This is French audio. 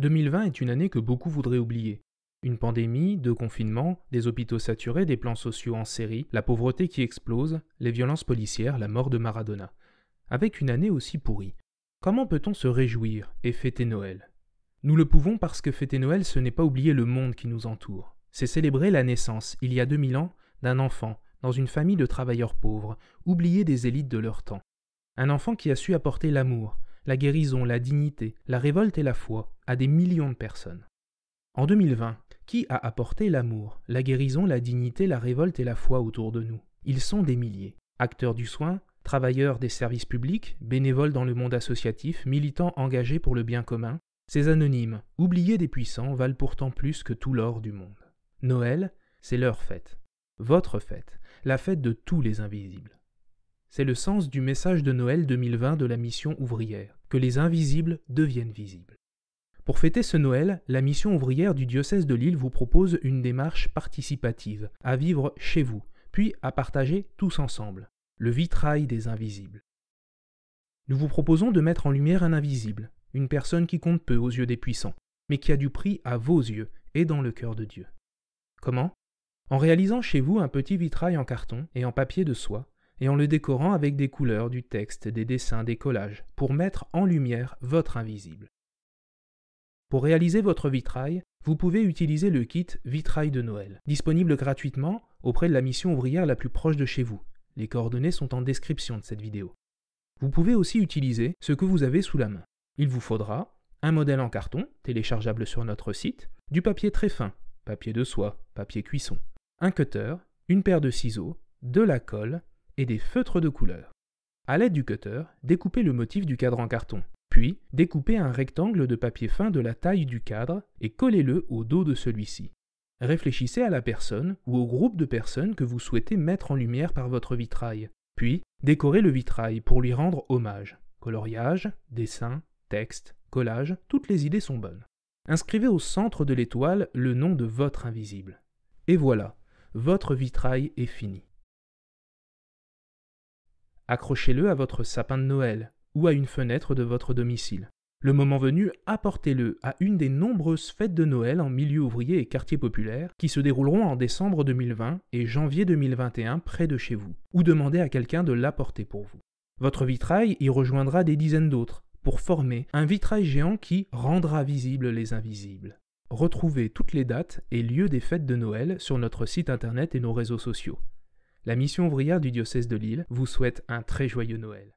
2020 est une année que beaucoup voudraient oublier. Une pandémie, deux confinements, des hôpitaux saturés, des plans sociaux en série, la pauvreté qui explose, les violences policières, la mort de Maradona. Avec une année aussi pourrie, comment peut-on se réjouir et fêter Noël Nous le pouvons parce que fêter Noël, ce n'est pas oublier le monde qui nous entoure. C'est célébrer la naissance, il y a 2000 ans, d'un enfant, dans une famille de travailleurs pauvres, oubliés des élites de leur temps. Un enfant qui a su apporter l'amour, la guérison, la dignité, la révolte et la foi à des millions de personnes. En 2020, qui a apporté l'amour, la guérison, la dignité, la révolte et la foi autour de nous Ils sont des milliers. Acteurs du soin, travailleurs des services publics, bénévoles dans le monde associatif, militants engagés pour le bien commun, ces anonymes, oubliés des puissants, valent pourtant plus que tout l'or du monde. Noël, c'est leur fête, votre fête, la fête de tous les invisibles. C'est le sens du message de Noël 2020 de la mission ouvrière que les invisibles deviennent visibles. Pour fêter ce Noël, la mission ouvrière du diocèse de Lille vous propose une démarche participative, à vivre chez vous, puis à partager tous ensemble, le vitrail des invisibles. Nous vous proposons de mettre en lumière un invisible, une personne qui compte peu aux yeux des puissants, mais qui a du prix à vos yeux et dans le cœur de Dieu. Comment En réalisant chez vous un petit vitrail en carton et en papier de soie, et en le décorant avec des couleurs, du texte, des dessins, des collages, pour mettre en lumière votre invisible. Pour réaliser votre vitrail, vous pouvez utiliser le kit Vitrail de Noël, disponible gratuitement auprès de la mission ouvrière la plus proche de chez vous. Les coordonnées sont en description de cette vidéo. Vous pouvez aussi utiliser ce que vous avez sous la main. Il vous faudra un modèle en carton, téléchargeable sur notre site, du papier très fin, papier de soie, papier cuisson, un cutter, une paire de ciseaux, de la colle, et des feutres de couleur. À l'aide du cutter, découpez le motif du cadre en carton, puis découpez un rectangle de papier fin de la taille du cadre et collez-le au dos de celui-ci. Réfléchissez à la personne ou au groupe de personnes que vous souhaitez mettre en lumière par votre vitrail, puis décorez le vitrail pour lui rendre hommage. Coloriage, dessin, texte, collage, toutes les idées sont bonnes. Inscrivez au centre de l'étoile le nom de votre invisible. Et voilà, votre vitrail est fini. Accrochez-le à votre sapin de Noël ou à une fenêtre de votre domicile. Le moment venu, apportez-le à une des nombreuses fêtes de Noël en milieu ouvrier et quartier populaire qui se dérouleront en décembre 2020 et janvier 2021 près de chez vous, ou demandez à quelqu'un de l'apporter pour vous. Votre vitrail y rejoindra des dizaines d'autres pour former un vitrail géant qui rendra visibles les invisibles. Retrouvez toutes les dates et lieux des fêtes de Noël sur notre site internet et nos réseaux sociaux. La mission ouvrière du diocèse de Lille vous souhaite un très joyeux Noël.